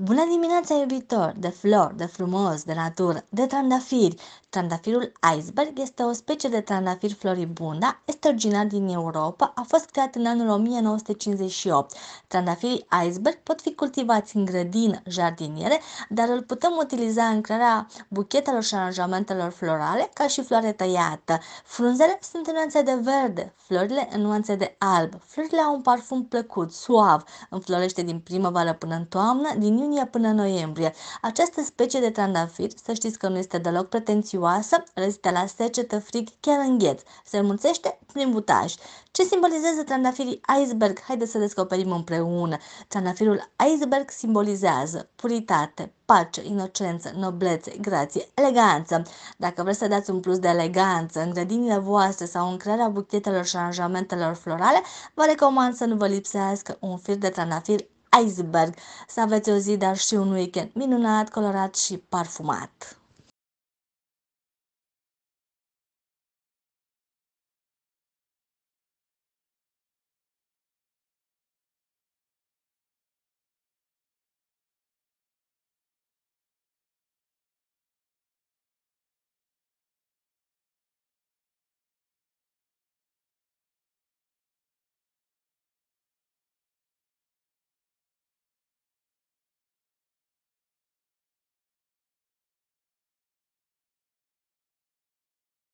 Bună dimineața, iubitor! De flori, de frumos, de natură, de trandafiri! Trandafirul iceberg este o specie de trandafir floribunda, este originar din Europa, a fost creat în anul 1958. Trandafirii iceberg pot fi cultivați în grădină, jardiniere, dar îl putem utiliza în crearea buchetelor și aranjamentelor florale, ca și floare tăiată. Frunzele sunt în nuanțe de verde, florile în nuanțe de alb. Florile au un parfum plăcut, suav, înflorește din primăvară până în toamnă, din iunie iunie până noiembrie. Această specie de trandafir, să știți că nu este deloc pretențioasă, rezistă la secetă, frig, chiar în gheț. Se mulțește prin butaj. Ce simbolizează trandafirii iceberg? Haideți să descoperim împreună. Trandafirul iceberg simbolizează puritate, pace, inocență, noblețe, grație, eleganță. Dacă vreți să dați un plus de eleganță în grădinile voastre sau în crearea buchetelor și aranjamentelor florale, vă recomand să nu vă lipsească un fir de trandafir iceberg, să aveți o zi, dar și un weekend minunat, colorat și parfumat.